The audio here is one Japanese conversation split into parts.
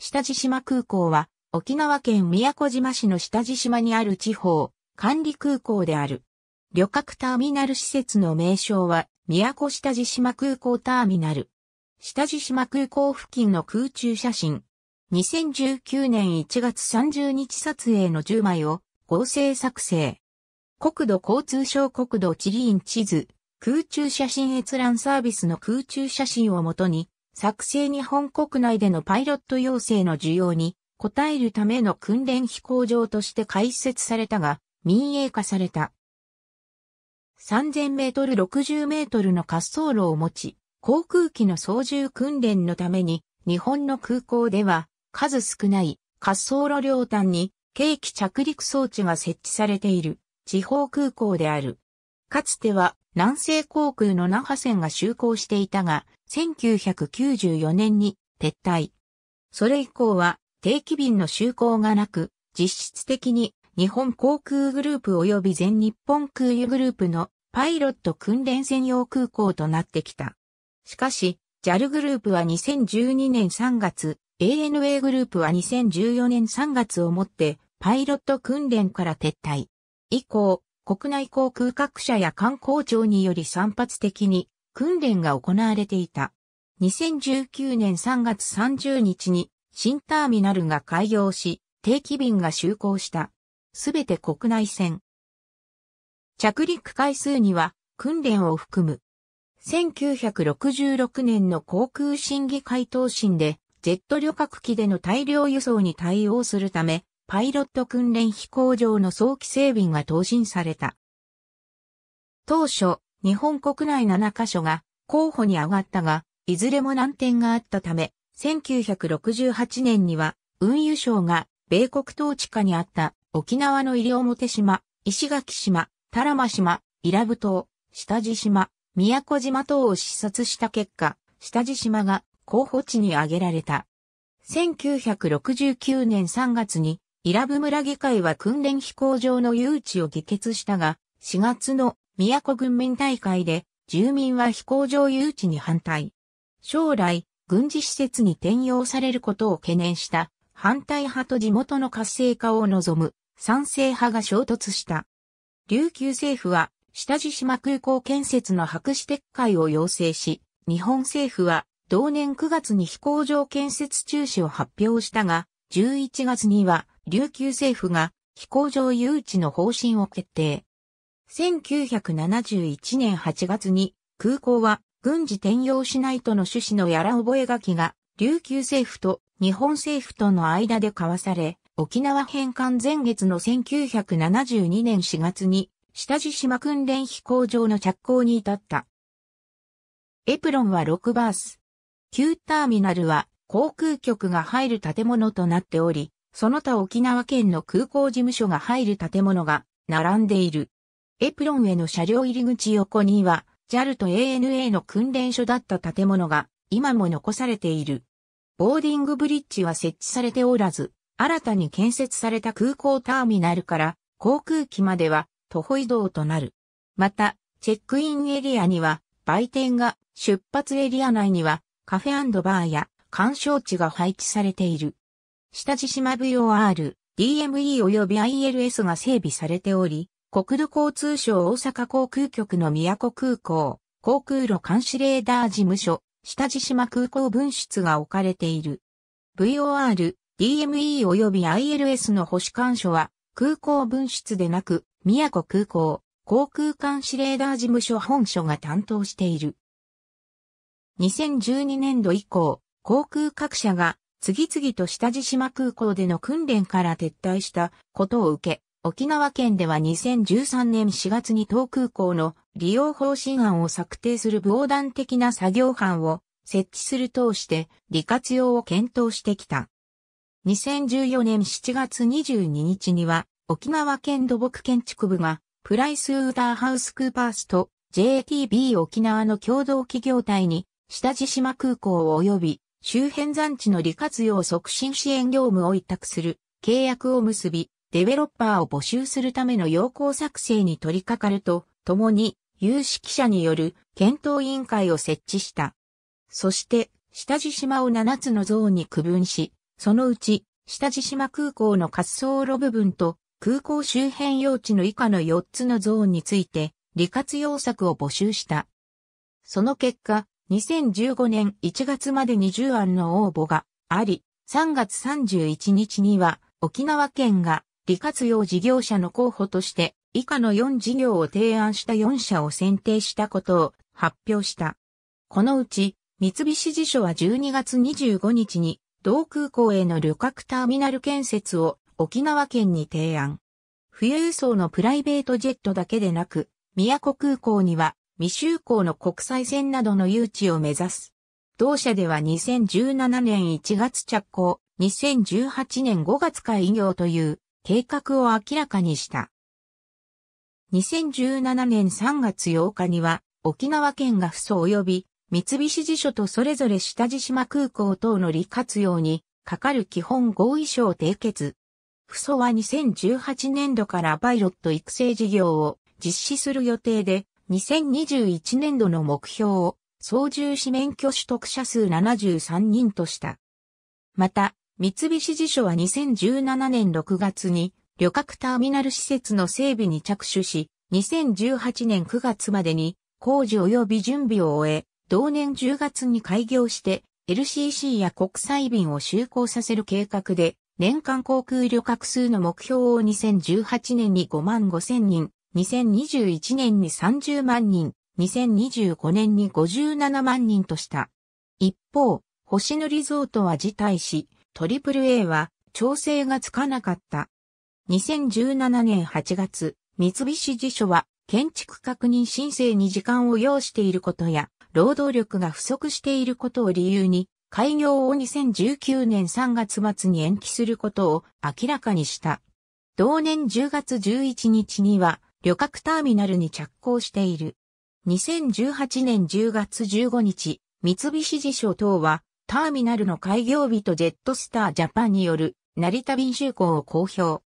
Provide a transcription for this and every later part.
下地島空港は、沖縄県宮古島市の下地島にある地方、管理空港である。旅客ターミナル施設の名称は、宮古下地島空港ターミナル。下地島空港付近の空中写真。2019年1月30日撮影の10枚を合成作成。国土交通省国土地理院地図、空中写真閲覧サービスの空中写真をもとに、作成日本国内でのパイロット要請の需要に応えるための訓練飛行場として開設されたが、民営化された。3000メートル60メートルの滑走路を持ち、航空機の操縦訓練のために、日本の空港では数少ない滑走路両端に軽機着陸装置が設置されている地方空港である。かつては南西航空の那覇線が就航していたが、1994年に撤退。それ以降は定期便の就航がなく、実質的に日本航空グループ及び全日本空輸グループのパイロット訓練専用空港となってきた。しかし、JAL グループは2012年3月、ANA グループは2014年3月をもってパイロット訓練から撤退。以降、国内航空各社や観光庁により散発的に訓練が行われていた。2019年3月30日に新ターミナルが開業し、定期便が就航した。すべて国内線。着陸回数には訓練を含む。1966年の航空審議会答申で、ジェット旅客機での大量輸送に対応するため、パイロット訓練飛行場の早期整備が投進された。当初、日本国内7カ所が候補に上がったが、いずれも難点があったため、1968年には運輸省が米国統治下にあった沖縄の西表島、石垣島、多良間島、伊良部島、下地島、宮古島等を視察した結果、下地島が候補地に挙げられた。1969年3月に伊良部村議会は訓練飛行場の誘致を議決したが、4月の宮古軍民大会で住民は飛行場誘致に反対。将来、軍事施設に転用されることを懸念した反対派と地元の活性化を望む賛成派が衝突した。琉球政府は下地島空港建設の白紙撤回を要請し、日本政府は同年9月に飛行場建設中止を発表したが、11月には琉球政府が飛行場誘致の方針を決定。1971年8月に空港は軍事転用しないとの趣旨のやら覚書が琉球政府と日本政府との間で交わされ、沖縄返還前月の1972年4月に下地島訓練飛行場の着工に至った。エプロンは6バース。旧ターミナルは航空局が入る建物となっており、その他沖縄県の空港事務所が入る建物が並んでいる。エプロンへの車両入り口横には JAL と ANA の訓練所だった建物が今も残されている。ボーディングブリッジは設置されておらず、新たに建設された空港ターミナルから航空機までは徒歩移動となる。また、チェックインエリアには売店が、出発エリア内にはカフェバーや鑑賞地が配置されている。下地島 VOR、DME 及び ILS が整備されており、国土交通省大阪航空局の宮古空港、航空路監視レーダー事務所、下地島空港分室が置かれている。VOR、DME 及び ILS の保守監所は、空港分室でなく、宮古空港、航空監視レーダー事務所本所が担当している。2012年度以降、航空各社が次々と下地島空港での訓練から撤退したことを受け、沖縄県では2013年4月に東空港の利用方針案を策定する防弾的な作業班を設置する通して利活用を検討してきた。2014年7月22日には沖縄県土木建築部がプライスウーターハウスクーパースと JTB 沖縄の共同企業体に下地島空港及び周辺山地の利活用促進支援業務を委託する契約を結び、デベロッパーを募集するための要項作成に取り掛かると、ともに有識者による検討委員会を設置した。そして、下地島を7つのゾーンに区分し、そのうち、下地島空港の滑走路部分と空港周辺用地の以下の4つのゾーンについて、利活用策を募集した。その結果、2015年1月まで20案の応募があり、3月31日には沖縄県が利活用事業者の候補として以下の4事業を提案した4社を選定したことを発表した。このうち三菱地所は12月25日に同空港への旅客ターミナル建設を沖縄県に提案。富裕層のプライベートジェットだけでなく、宮古空港には未就航の国際線などの誘致を目指す。同社では2017年1月着工、2018年5月開業という計画を明らかにした。2017年3月8日には沖縄県が府祖及び三菱地所とそれぞれ下地島空港等の利活用にかかる基本合意書を締結。府祖は2018年度からパイロット育成事業を実施する予定で2021年度の目標を操縦士免許取得者数73人とした。また、三菱地所は2017年6月に旅客ターミナル施設の整備に着手し、2018年9月までに工事及び準備を終え、同年10月に開業して LCC や国際便を就航させる計画で、年間航空旅客数の目標を2018年に5万5千人、2021年に30万人、2025年に57万人とした。一方、星野リゾートは辞退し、AAA は調整がつかなかった。2017年8月、三菱辞書は建築確認申請に時間を要していることや、労働力が不足していることを理由に、開業を2019年3月末に延期することを明らかにした。同年10月11日には、旅客ターミナルに着工している。2018年10月15日、三菱地所等は、ターミナルの開業日とジェットスタージャパンによる成田便就航を公表。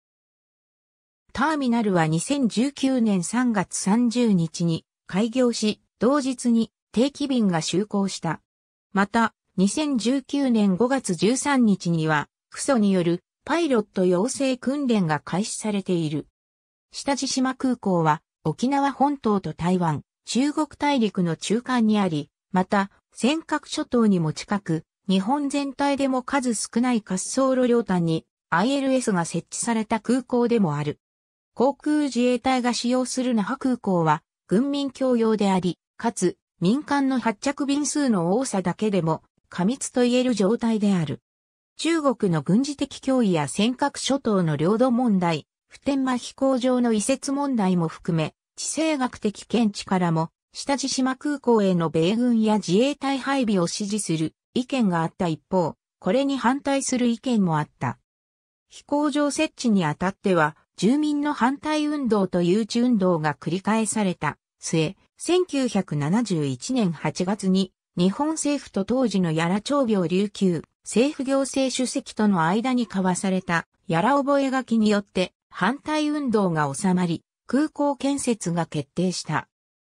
ターミナルは2019年3月30日に開業し、同日に定期便が就航した。また、2019年5月13日には、クソによるパイロット養成訓練が開始されている。下地島空港は沖縄本島と台湾、中国大陸の中間にあり、また、尖閣諸島にも近く、日本全体でも数少ない滑走路両端に ILS が設置された空港でもある。航空自衛隊が使用する那覇空港は軍民共用であり、かつ民間の発着便数の多さだけでも過密と言える状態である。中国の軍事的脅威や尖閣諸島の領土問題、普天間飛行場の移設問題も含め、地政学的見地からも、下地島空港への米軍や自衛隊配備を支持する意見があった一方、これに反対する意見もあった。飛行場設置にあたっては、住民の反対運動と誘致運動が繰り返された末、1971年8月に日本政府と当時の屋良長病琉球政府行政主席との間に交わされた屋良覚書によって反対運動が収まり、空港建設が決定した。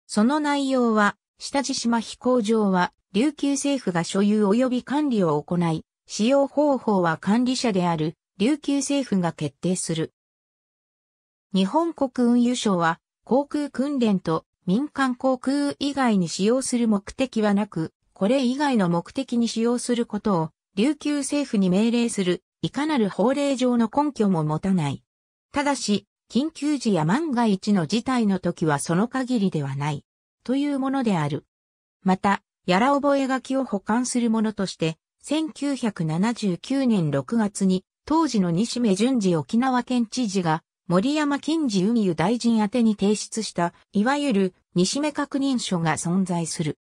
その内容は、下地島飛行場は、琉球政府が所有及び管理を行い、使用方法は管理者である、琉球政府が決定する。日本国運輸省は、航空訓練と民間航空以外に使用する目的はなく、これ以外の目的に使用することを、琉球政府に命令する、いかなる法令上の根拠も持たない。ただし、緊急時や万が一の事態の時はその限りではない、というものである。また、やら覚書を保管するものとして、1979年6月に、当時の西目淳次沖縄県知事が、森山金次運輸大臣宛てに提出した、いわゆる西目確認書が存在する。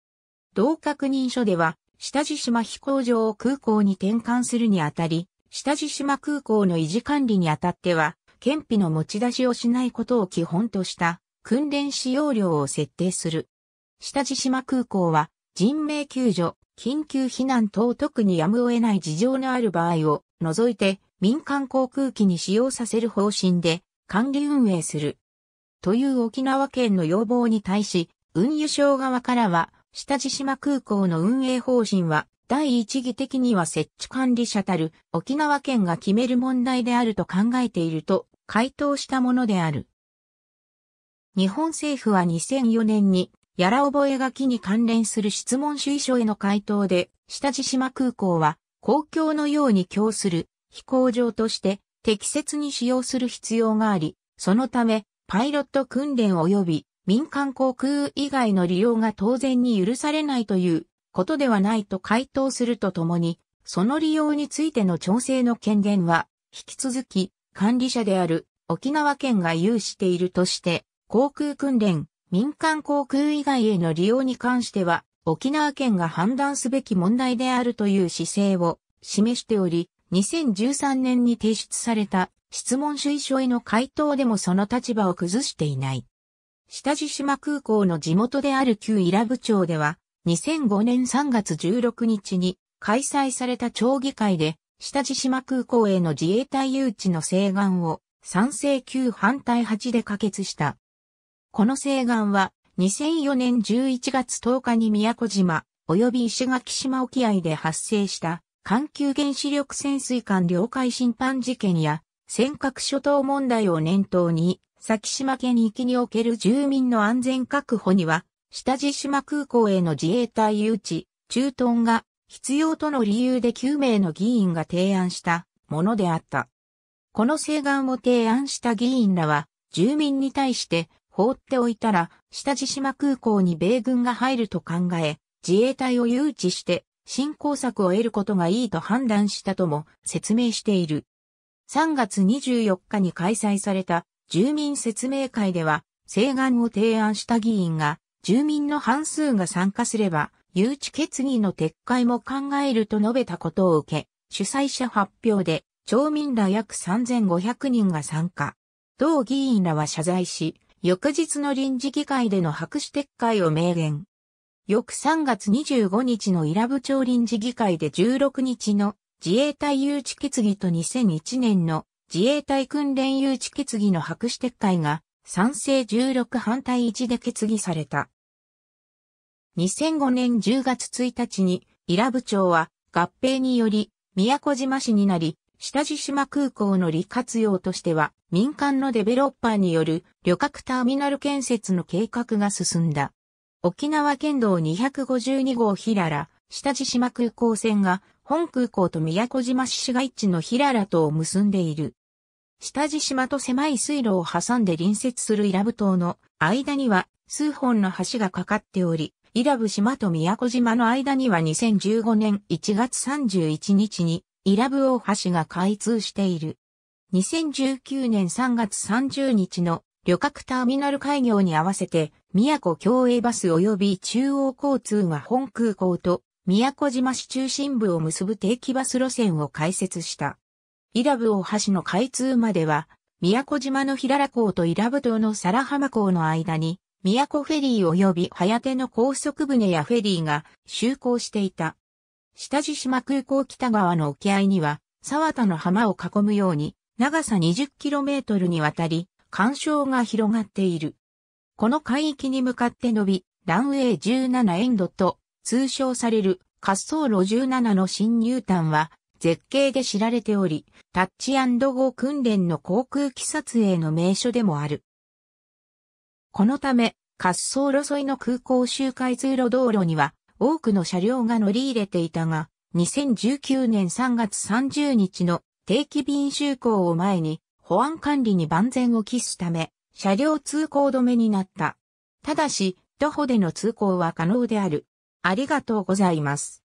同確認書では、下地島飛行場を空港に転換するにあたり、下地島空港の維持管理にあたっては、憲費の持ち出しをしないことを基本とした訓練使用料を設定する。下地島空港は人命救助、緊急避難等特にやむを得ない事情のある場合を除いて民間航空機に使用させる方針で管理運営する。という沖縄県の要望に対し、運輸省側からは、下地島空港の運営方針は、第一義的には設置管理者たる沖縄県が決める問題であると考えていると回答したものである。日本政府は2004年に、やら覚書に関連する質問主意書への回答で、下地島空港は、公共のように供する飛行場として適切に使用する必要があり、そのため、パイロット訓練及び民間航空以外の利用が当然に許されないということではないと回答するとともに、その利用についての調整の権限は、引き続き管理者である沖縄県が有しているとして、航空訓練、民間航空以外への利用に関しては、沖縄県が判断すべき問題であるという姿勢を示しており、2013年に提出された質問主意書への回答でもその立場を崩していない。下地島空港の地元である旧伊良部町では、2005年3月16日に開催された町議会で下地島空港への自衛隊誘致の請願を賛成9反対8で可決した。この請願は2004年11月10日に宮古島及び石垣島沖合で発生した環球原子力潜水艦領海侵犯事件や尖閣諸島問題を念頭に先島県域における住民の安全確保には下地島空港への自衛隊誘致、駐屯が必要との理由で9名の議員が提案したものであった。この請願を提案した議員らは、住民に対して放っておいたら、下地島空港に米軍が入ると考え、自衛隊を誘致して新工作を得ることがいいと判断したとも説明している。3月24日に開催された住民説明会では、請願を提案した議員が、住民の半数が参加すれば、誘致決議の撤回も考えると述べたことを受け、主催者発表で、町民ら約3500人が参加。同議員らは謝罪し、翌日の臨時議会での白紙撤回を明言。翌3月25日の伊良部町臨時議会で16日の自衛隊誘致決議と2001年の自衛隊訓練誘致決議の白紙撤回が賛成16反対1で決議された。2005年10月1日に、伊良部町は合併により、宮古島市になり、下地島空港の利活用としては、民間のデベロッパーによる旅客ターミナル建設の計画が進んだ。沖縄県道252号ひらら、下地島空港線が本空港と宮古島市市街地のひららとを結んでいる。下地島と狭い水路を挟んで隣接する伊良部島の間には数本の橋がかかっており、伊良部島と宮古島の間には2015年1月31日に伊良部大橋が開通している。2019年3月30日の旅客ターミナル開業に合わせて、宮古競泳バス及び中央交通が本空港と宮古島市中心部を結ぶ定期バス路線を開設した。伊良部大橋の開通までは、宮古島の平良港と伊良部島の皿浜港の間に宮古フェリー及び早手の高速船やフェリーが就航していた。下地島空港北側の沖合には、沢田の浜を囲むように、長さ 20km にわたり、干渉が広がっている。この海域に向かって伸び、ランウェイ17エンドと通称される滑走路17の新入端は絶景で知られており、タッチゴー訓練の航空機撮影の名所でもある。このため、滑走路沿いの空港周回通路道路には多くの車両が乗り入れていたが、2019年3月30日の定期便就航を前に保安管理に万全を期すため、車両通行止めになった。ただし、徒歩での通行は可能である。ありがとうございます。